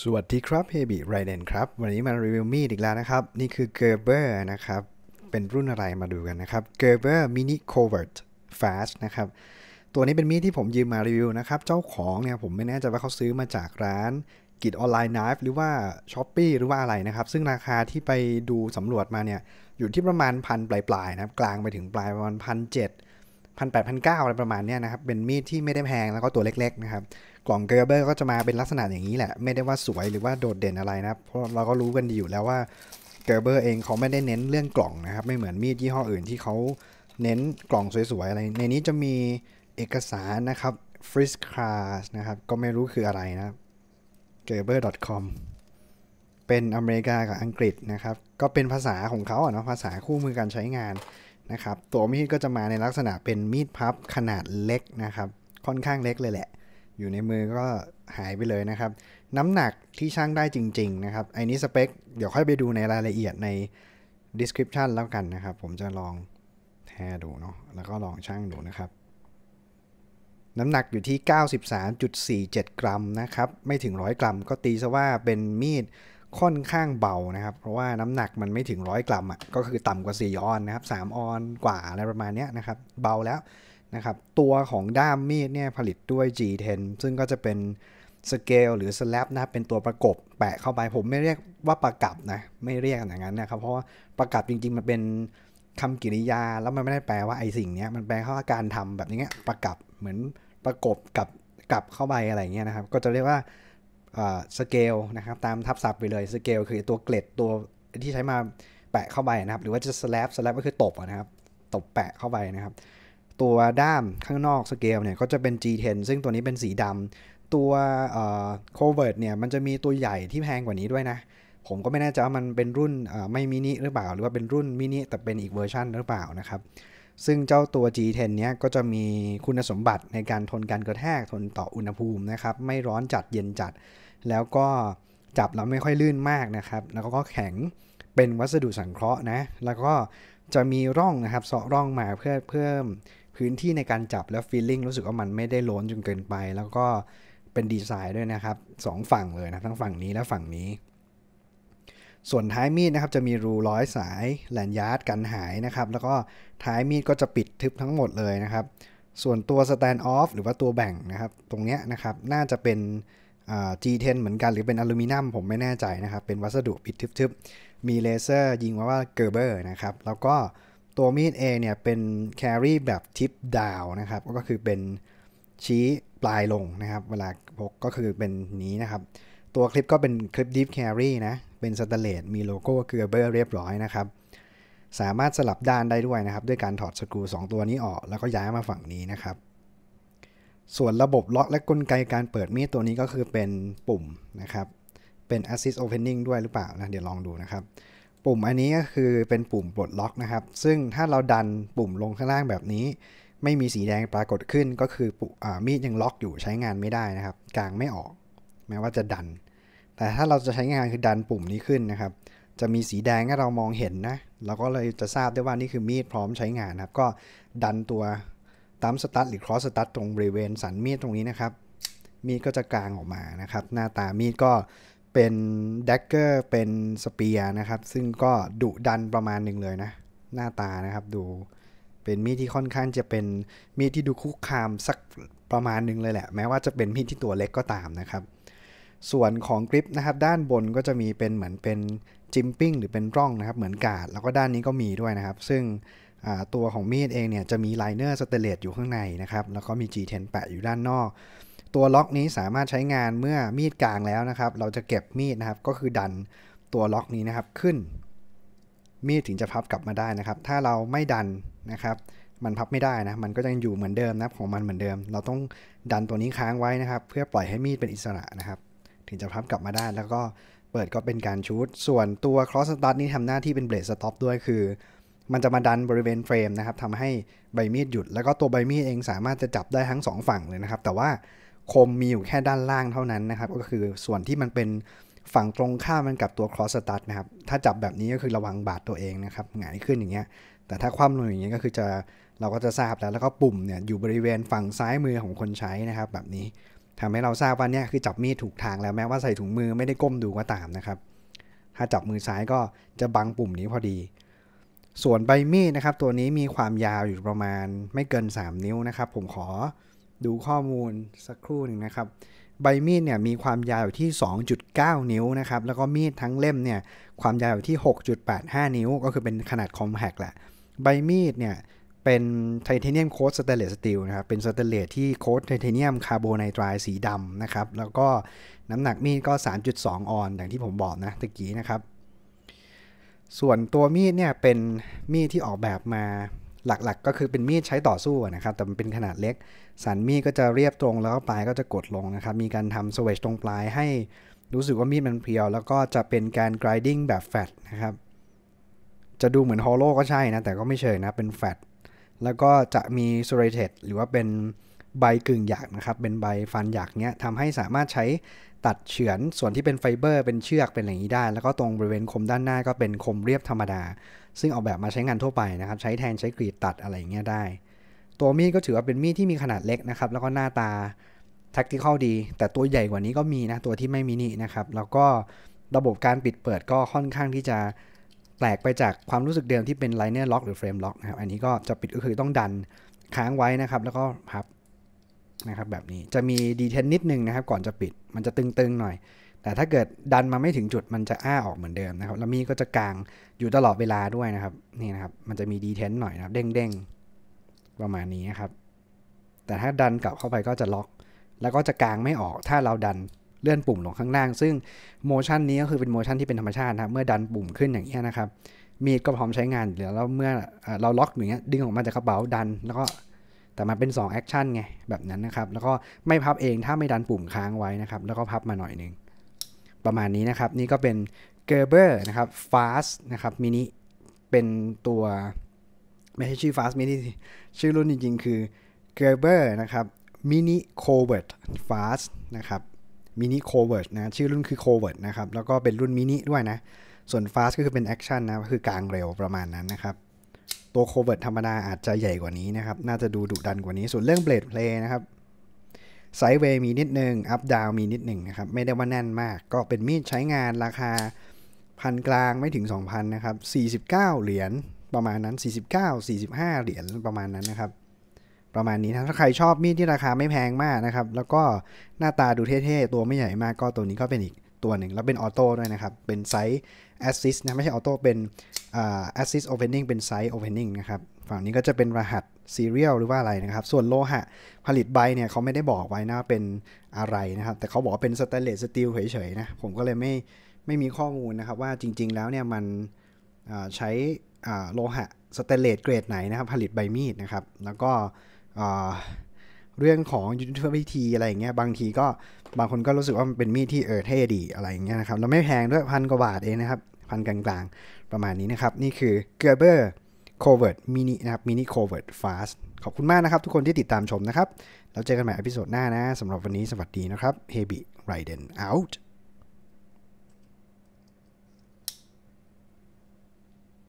สวัสดีครับเฮบิไรเดนครับวันนี้มารีวิวมีดอีกแล้วนะครับ นี่คือเกอร์เบอร์นะครับ เป็นรุ่นอะไรมาดูกันนะครับเกอร์เบอร์มินิโคเวิร์ตฟาสนะครับ ตัวนี้เป็นมีดที่ผมยืมมารีวิวนะครับ เจ้าของเนี่ยผมไม่แน่ใจว่าเขาซื้อมาจากร้าน กิจออนไลน์ไนฟ์หรือว่า s h อ p e e หรือว่าอะไรนะครับ ซึ่งราคาที่ไปดูสำรวจมาเนี่ย อยู่ที่ประมาณพันปลายๆนะครับกลางไปถึงปลายประมาณพันเจ็ดพันแปดพันเก้าอะไรประมาณเนี้ยนะครับเป็นมีดที่ไม่ได้แพงแล้วก็ตัวเล็ก ๆนะครับกล่องเก์เบอร์ก็จะมาเป็นลักษณะอย่างนี้แหละ ไม่ได้ว่าสวยหรือว่าโดดเด่นอะไรนะ เพราะเราก็รู้กันดีอยู่แล้วว่าเก์เบอร์เองเขาไม่ได้เน้นเรื่องกล่องนะครับ ไม่เหมือนมีดยี่ห้ออื่นที่เขาเน้นกล่องสวยๆ อะไร ในนี้จะมีเอกสารนะครับฟริสคาสนะครับ ก็ไม่รู้คืออะไรนะ g e r b e r c o m เป็นอเมริกากับอังกฤษนะครับ ก็เป็นภาษาของเขาอะเนาะภาษาคู่มือการใช้งานนะครับ ตัวมีดก็จะมาในลักษณะเป็นมีดพับขนาดเล็กนะครับ ค่อนข้างเล็กเลยแหละอยู่ในมือก็หายไปเลยนะครับ น้ำหนักที่ช่างได้จริง ๆนะครับไอ้นี้สเปคเดี๋ยวค่อยไปดูในรายละเอียดใน description แล้วกันนะครับผมจะลองแทดูเนาะแล้วก็ลองช่างดูนะครับ น้ำหนักอยู่ที่ 93.47 กรัมนะครับไม่ถึง 100 กรัมก็ตีซะว่าเป็นมีดค่อนข้างเบานะครับเพราะว่าน้ำหนักมันไม่ถึง 100 กรัมอะ่ะก็คือต่ำกว่า4ออนนะครับ 3 ออนกว่าอะไรประมาณนี้นะครับเบาแล้วนะครับตัวของด้ามมีดเนี่ยผลิตด้วย G10 ซึ่งก็จะเป็นสเกลหรือสแลบนะเป็นตัวประกบแปะเข้าไปผมไม่เรียกว่าประกับนะ ไม่เรียกอย่างนั้นนะครับ เพราะว่าประกับจริงๆมันเป็นคำกริยาแล้วมันไม่ได้แปลว่าไอสิ่งนี้มันแปลว่าการทำแบบนี้ประกับเหมือนประกบกับกับเข้าไปอะไรเงี้ยนะครับ ก็จะเรียกว่าสเกลนะครับ ตามทับศัพท์ไปเลยสเกลคือตัวเกล็ดตัวที่ใช้มาแปะเข้าไปนะครับหรือว่าจะสแลบสแลบก็คือตบนะครับตบแปะเข้าไปนะครับตัวด้ามข้างนอกสเกลเนี่ย ก็จะเป็น G10 ซึ่งตัวนี้เป็นสีดำตัวโคเวิร์ดเนี่ย มันจะมีตัวใหญ่ที่แพงกว่านี้ด้วยนะ ผมก็ไม่แน่ใจว่ามันเป็นรุ่นไม่มินิหรือเปล่า หรือว่าเป็นรุ่นมินิ แต่เป็นอีกเวอร์ชันหรือเปล่านะครับ ซึ่งเจ้าตัว G10 เนี้ยก็จะมีคุณสมบัติในการทนการกระแทกทนต่ออุณหภูมินะครับไม่ร้อนจัดเย็นจัด แล้วก็จับแล้วไม่ค่อยลื่นมากนะครับแล้วก็แข็งเป็นวัสดุสังเคราะห์นะแล้วก็จะมีร่องนะครับเสาะร่องมาเพื่อเพิ่มพื้นที่ในการจับแล้วฟีลลิ่งรู้สึกว่ามันไม่ได้โลนจนเกินไป แล้วก็เป็นดีไซน์ด้วยนะครับสองฝั่งเลยนะ ทั้งฝั่งนี้และฝั่งนี้ ส่วนท้ายมีดนะครับจะมีรูร้อยสายแหลนยาร์ดกันหายนะครับ แล้วก็ท้ายมีดก็จะปิดทึบทั้งหมดเลยนะครับ ส่วนตัวสแตนด์ออฟหรือว่าตัวแบ่งนะครับ ตรงเนี้ยนะครับ น่าจะเป็น G10 เหมือนกันหรือเป็นอลูมิเนียมผมไม่แน่ใจนะครับเป็นวัสดุปิดทึบๆ มีเลเซอร์ยิง่าว่าเกอร์เบอร์นะครับแล้วก็ตัวมีดเองเนี่ย เป็นแครี่แบบทิปดาวนะครับ ก็คือเป็นชี้ปลายลงนะครับ เวลาพกก็คือเป็นนี้นะครับ ตัวคลิปก็เป็นคลิปดิฟแครี่นะ เป็นสแตเลสมีโลโก้เกลือเบอร์เรียบร้อยนะครับ สามารถสลับด้านได้ด้วยนะครับ ด้วยการถอดสกรู2ตัวนี้ออก แล้วก็ย้ายมาฝั่งนี้นะครับ ส่วนระบบล็อกและกลไกการเปิดมีดตัวนี้ก็คือเป็นปุ่มนะครับ เป็น assist opening ด้วยหรือเปล่านะเดี๋ยวลองดูนะครับปุ่มอันนี้ก็คือเป็นปุ่มปลดล็อกนะครับ ซึ่งถ้าเราดันปุ่มลงข้างล่างแบบนี้ ไม่มีสีแดงปรากฏขึ้นก็คืออมีดยังล็อกอยู่ใช้งานไม่ได้นะครับกลางไม่ออก แม้ว่าจะดัน แต่ถ้าเราจะใช้งานคือดันปุ่มนี้ขึ้นนะครับ จะมีสีแดงให้เรามองเห็นนะเราก็เลยจะทราบได้ว่านี่คือมีดพร้อมใช้งานนะครับ ก็ดันตัวตามสตัทหรือครอสสตัทตรงบริเวณสันมีดตรงนี้นะครับมีดก็จะกลางออกมานะครับหน้าตามีดก็เป็นดักเกอร์ เป็นสเปียนะครับ ซึ่งก็ดุดันประมาณหนึ่งเลยนะ หน้าตานะครับ ดู เป็นมีดที่ค่อนข้างจะเป็นมีดที่ดูคุกคามสักประมาณหนึ่งเลยแหละ แม้ว่าจะเป็นมีดที่ตัวเล็กก็ตามนะครับ ส่วนของกริปนะครับด้านบนก็จะมีเป็นเหมือนเป็น จิมปิ้งหรือเป็นร่องนะครับเหมือนกาดแล้วก็ด้านนี้ก็มีด้วยนะครับ ซึ่งตัวของมีดเองเนี่ยจะมีไลเนอร์สเตเลตอยู่ข้างในนะครับแล้วก็มี G10 แปะอยู่ด้านนอกตัวล็อกนี้สามารถใช้งานเมื่อมีดกลางแล้วนะครับ เราจะเก็บมีดนะครับ ก็คือดันตัวล็อกนี้นะครับขึ้น มีดถึงจะพับกลับมาได้นะครับ ถ้าเราไม่ดันนะครับ มันพับไม่ได้นะ มันก็ยังอยู่เหมือนเดิมนะของมันเหมือนเดิม เราต้องดันตัวนี้ค้างไว้นะครับ เพื่อปล่อยให้มีดเป็นอิสระนะครับ ถึงจะพับกลับมาได้ แล้วก็เปิดก็เป็นการชูดส่วนตัว cross start นี้ทำหน้าที่เป็นเบรดสต็อปด้วย คือ มันจะมาดันบริเวณเฟรมนะครับทำให้ใบมีดหยุด แล้วก็ตัวใบมีดเองสามารถจะจับได้ทั้ง2ฝั่งเลยนะครับแต่ว่าคมมีอยู่แค่ด้านล่างเท่านั้นนะครับ ก็คือส่วนที่มันเป็นฝั่งตรงข้ามมันกับตัว cross start นะครับ ถ้าจับแบบนี้ก็คือระวังบาดตัวเองนะครับหงายขึ้นอย่างเงี้ย แต่ถ้าคว่ำลงอย่างเงี้ยก็คือจะเราก็จะทราบแล้วแล้วก็ปุ่มเนี่ยอยู่บริเวณฝั่งซ้ายมือของคนใช้นะครับ แบบนี้ทำให้เราทราบว่าเนี่ยคือจับมีดถูกทางแล้วแม้ว่าใส่ถุงมือไม่ได้ก้มดูก็ตามนะครับ ถ้าจับมือซ้ายก็จะบังปุ่มนี้พอดี ส่วนใบมีดนะครับ ตัวนี้มีความยาวอยู่ประมาณไม่เกิน3นิ้วนะครับผมขอดูข้อมูลสักครู่หนึ่งนะครับ ใบมีดเนี่ยมีความยาวอยู่ที่ 2.9 นิ้วนะครับ แล้วก็มีดทั้งเล่มเนี่ยความยาวอยู่ที่ 6.85 นิ้วก็คือเป็นขนาดคอมแพกแหละ ใบมีดเนี่ย เป็นไทเทเนียมโค้ดสเตเลสสตีลนะครับเป็นสเตเลสที่โค้ดไทเทเนียมคาร์โบไนตรายสีดำนะครับ แล้วก็น้ำหนักมีดก็ 3.2 ออน อย่างที่ผมบอกนะตะกี้นะครับส่วนตัวมีดเนี่ย เป็นมีดที่ออกแบบมาหลักๆ ก็คือเป็นมีดใช้ต่อสู้นะครับ แต่มันเป็นขนาดเล็ก สันมีดก็จะเรียบตรงแล้วปลายก็จะกดลงนะครับ มีการทำสวิชตรงปลายให้รู้สึกว่ามีดมันเพียว แล้วก็จะเป็นการกรายดิ้งแบบแฟตนะครับ จะดูเหมือนฮอลโลก็ใช่นะ แต่ก็ไม่เชยนะเป็นแฟตแล้วก็จะมี s e r รเ t ็ดหรือว่าเป็นใบกึ่งหยักนะครับ เป็นใบฟันหยักเนี้ยทำให้สามารถใช้ตัดเฉือนส่วนที่เป็นไฟเบอร์เป็นเชือกเป็นอย่างนี้ได้ แล้วก็ตรงบริเวณคมด้านหน้าก็เป็นคมเรียบธรรมดา ซึ่งออกแบบมาใช้งานทั่วไปนะครับ ใช้แทนใช้กรีดตัดอะไรอย่างเงี้ยได้ ตัวมีดก็ถือว่าเป็นมีดที่มีขนาดเล็กนะครับ แล้วก็หน้าตาทัคติคอลดี แต่ตัวใหญ่กว่านี้ก็มีนะตัวที่ไม่มินินะครับ แล้วก็ระบบการปิดเปิดก็ค่อนข้างที่จะแปลกไปจากความรู้สึกเดิมที่เป็นไลเนอร์ล็อกหรือเฟรมล็อกนะครับอันนี้ก็จะปิดก็คือต้องดันค้างไว้นะครับ แล้วก็พับนะครับแบบนี้จะมีดีเทนนิดนึงนะครับ ก่อนจะปิดมันจะตึงๆหน่อย แต่ถ้าเกิดดันมาไม่ถึงจุดมันจะอ้าออกเหมือนเดิมนะครับแล้วมีก็จะกลางอยู่ตลอดเวลาด้วยนะครับนี่นะครับมันจะมีดีเทนหน่อยนะครับ เด้งๆประมาณนี้นะครับแต่ถ้าดันกลับเข้าไปก็จะล็อก แล้วก็จะกลางไม่ออกถ้าเราดันเลื่อนปุ่มลงข้างล่าง ซึ่งโมชันนี้ก็คือเป็นโมชันที่เป็นธรรมชาตินะเมื่อดันปุ่มขึ้นอย่างนี้นะครับ มีดก็พร้อมใช้งานแล้วเมื่อเราล็อกอย่างเงี้ยดึงออกมาจากกระเป๋าดันแล้วก็แต่มันเป็น 2 แอคชั่นไงแบบนั้นนะครับ แล้วก็ไม่พับเองถ้าไม่ดันปุ่มค้างไว้นะครับ แล้วก็พับมาหน่อยนึงประมาณนี้นะครับนี่ก็เป็น Gerber นะครับ Fast นะครับมินิเป็นตัวไม่ใช่ชื่อ Fast Mini ชื่อรุ่นจริง ๆ คือ Gerber นะครับ Mini Covert Fast นะครับมินิโคเวิร์นะ ชื่อรุ่นคือโคเวิร์นะครับแล้วก็เป็นรุ่นมินิด้วยนะ ส่วนฟาสก็คือเป็นแอคชั่นนะคือกลางเร็วประมาณนั้นนะครับตัวโคเวิร์ดธรรมดาอาจจะใหญ่กว่านี้นะครับ น่าจะดูดุดันกว่านี้ ส่วนเรื่องเบลดเพลย์นะครับไซด์เวย์มีนิดนึงอัพดาวมีนิดหนึ่งนะครับ ไม่ได้ว่าแน่นมาก ก็เป็นมีดใช้งานราคาพันกลางไม่ถึง 2,000 นะครับ 49 เหรียญประมาณนั้น 49 45 เหรียญประมาณนั้นนะครับ ประมาณนี้นะ ถ้าใครชอบมีดที่ราคาไม่แพงมากนะครับ แล้วก็หน้าตาดูเท่ๆตัวไม่ใหญ่มาก ก็ตัวนี้ก็เป็นอีกตัวหนึ่งแล้วเป็นออโต้ด้วยนะครับ เป็นไซส์แอสซิสนะไม่ใช่ออโต้เป็นแอสซิสโอเพนนิ่งเป็นไซส์โอเพนนิ่งนะครับฝั่งนี้ก็จะเป็นรหัสซีเรียลหรือว่าอะไรนะครับ ส่วนโลหะผลิตใบเนี่ยเขาไม่ได้บอกไว้นะเป็นอะไรนะครับ แต่เขาบอกเป็นสแตนเลสสตีลเฉยๆนะผมก็เลยไม่ไม่มีข้อมูลนะครับ ว่าจริงๆแล้วเนี่ยมันใช้โลหะสแตนเลสเกรดไหนนะครับ ผลิตใบมีดนะครับแล้วก็เรื่องของยุทธวิธีอะไรอย่างเงี้ยบางทีก็บางคนก็รู้สึกว่ามันเป็นมีดที่เออเท่ดีอะไรอย่างเงี้ยนะครับแล้วไม่แพงด้วยพันกว่าบาทเองนะครับ พันกลางๆประมาณนี้นะครับ นี่คือเ์เบอร์โคเวิร์ดมินินะครับินิโคเวิร์ดฟาสขอบคุณมากนะครับทุกคนที่ติดตามชมนะครับ แล้วเจอกันใหม่อพิโซดหน้านะสำหรับวันนี้สวัสดีนะครับเฮบิไรเดนเอาท์